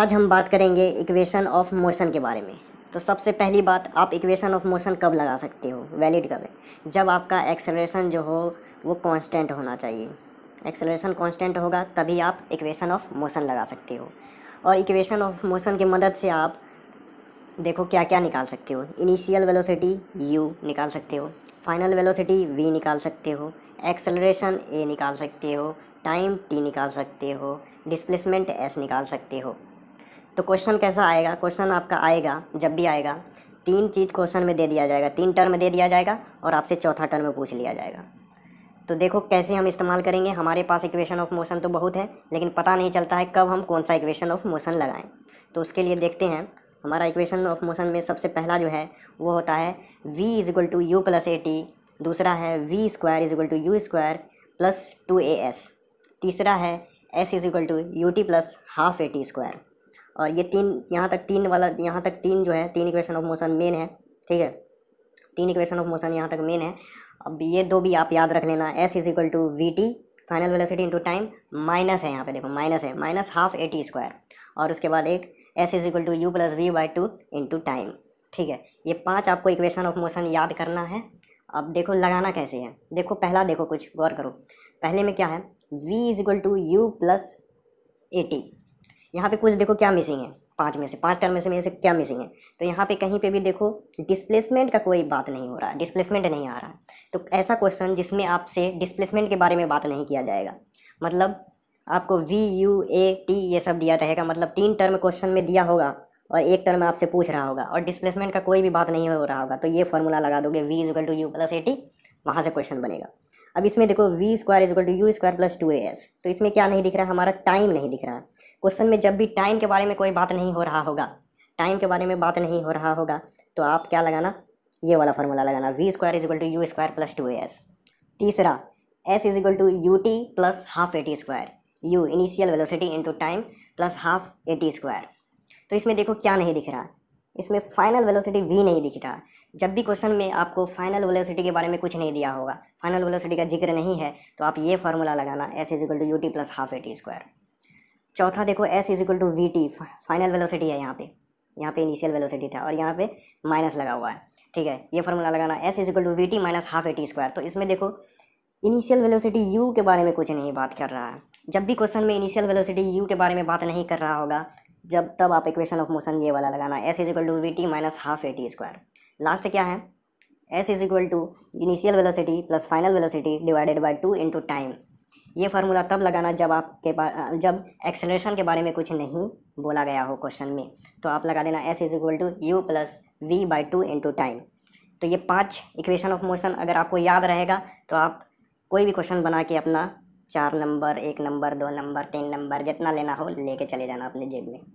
आज हम बात करेंगे इक्वेशन ऑफ मोशन के बारे में तो सबसे पहली बात आप इक्वेशन ऑफ मोशन कब लगा सकते हो वैलिड कब है जब आपका एक्सेलरेशन जो हो वो कांस्टेंट होना चाहिए एक्सेलरेशन कांस्टेंट होगा तभी आप इक्वेशन ऑफ मोशन लगा सकते हो और इक्वेशन ऑफ मोशन की मदद से आप देखो क्या क्या निकाल सकते हो इनिशियल वेलोसिटी यू निकाल सकते हो फाइनल वेलोसिटी वी निकाल सकते हो एक्सेलरेशन ए निकाल सकते हो टाइम टी निकाल सकते हो डिस्प्लेसमेंट एस निकाल सकते हो तो क्वेश्चन कैसा आएगा क्वेश्चन आपका आएगा जब भी आएगा तीन चीज़ क्वेश्चन में दे दिया जाएगा तीन टर्म दे दिया जाएगा और आपसे चौथा टर्म में पूछ लिया जाएगा तो देखो कैसे हम इस्तेमाल करेंगे हमारे पास इक्वेशन ऑफ मोशन तो बहुत है लेकिन पता नहीं चलता है कब हम कौन सा इक्वेशन ऑफ मोशन लगाएं तो उसके लिए देखते हैं हमारा इक्वेशन ऑफ मोशन में सबसे पहला जो है वो होता है v is equal to you plus A T दूसरा है V square is equal to you square plus two A S तीसरा है S is equal to U T plus half A T square और ये तीन यहाँ तक तीन वाला यहाँ तक तीन जो है तीन इक्वेशन ऑफ मोशन मेन है ठीक है तीन इक्वेशन ऑफ मोशन यहाँ तक मेन है अब ये दो भी आप याद रख लेना S is equal to we T final velocity into time minus है यहाँ पे देखो माइनस है minus half A T square और उसके बाद एक S is equal to you plus we by two into time ठीक है ये पांच आपको इक्वेशन ऑफ मोशन याद करना है अब देखो लगाना कैसे है देखो पहला देखो कुछ गौर करो पहले में क्या है v is equal to you plus A t यहाँ पे कुछ देखो क्या मिसिंग है पाँच में से पाँच टर्म में से मेरे से क्या मिसिंग है तो यहाँ पे कहीं पे भी देखो डिस्प्लेसमेंट का कोई बात नहीं हो रहा है डिस्प्लेसमेंट नहीं आ रहा तो ऐसा क्वेश्चन जिसमें आपसे डिस्प्लेसमेंट के बारे में बात नहीं किया जाएगा मतलब आपको वी यू ए टी ये सब दिया रहेगा मतलब तीन टर्म क्वेश्चन में दिया होगा और एक टर्म आपसे पूछ रहा होगा और डिस्प्लेसमेंट का कोई भी बात नहीं हो रहा होगा तो ये फॉर्मूला लगा दोगे v equal to you plus A t वहाँ से क्वेश्चन बनेगा अब इसमें देखो v square equal to you square plus two A s तो इसमें क्या नहीं दिख रहा है हमारा टाइम नहीं दिख रहा है क्वेश्चन में जब भी टाइम के बारे में कोई बात नहीं हो रहा होगा टाइम के बारे में बात नहीं हो रहा होगा तो आप क्या लगाना ये वाला फार्मूला लगाना v square is equal to you square plus two A S तीसरा s is equal to U T plus half A T square u initial velocity into time plus half A T square तो इसमें देखो क्या नहीं दिख रहा इसमें फाइनल वेलोसिटी वी नहीं दिख रहा जब भी क्वेश्चन में आपको फाइनल वेलोसिटी के बारे में कुछ नहीं दिया होगा फाइनल वेलोसिटी का जिक्र नहीं है तो आप ये फार्मूला लगाना s is equal to U T plus half A T square चौथा देखो s is equal to we T final velocity है यहाँ पे यहाँ पे इनिशियल वेलोसिटी था और यहाँ पे माइनस लगा हुआ है ठीक है ये फॉर्मूला लगाना s is equal to we t minus half A T square तो इसमें देखो इनिशियल वेलोसिटी यू के बारे में कुछ नहीं बात कर रहा है जब भी क्वेश्चन में इनिशियल वेलोसिटी यू के बारे में बात नहीं कर रहा होगा जब तब आप इक्वेशन ऑफ मोशन ये वाला लगाना s is equal to we t minus half A T square last क्या है S is equal to initial velocity plus final velocity divided by two into time ये फार्मूला तब लगाना जब आपके पास जब एक्सेलरेशन के बारे में कुछ नहीं बोला गया हो क्वेश्चन में तो आप लगा देना s is equal to you plus we by two into time तो ये पांच इक्वेशन ऑफ मोशन अगर आपको याद रहेगा तो आप कोई भी क्वेश्चन बना के अपना चार नंबर एक नंबर दो नंबर तीन नंबर जितना लेना हो लेके चले जाना अपने जेब में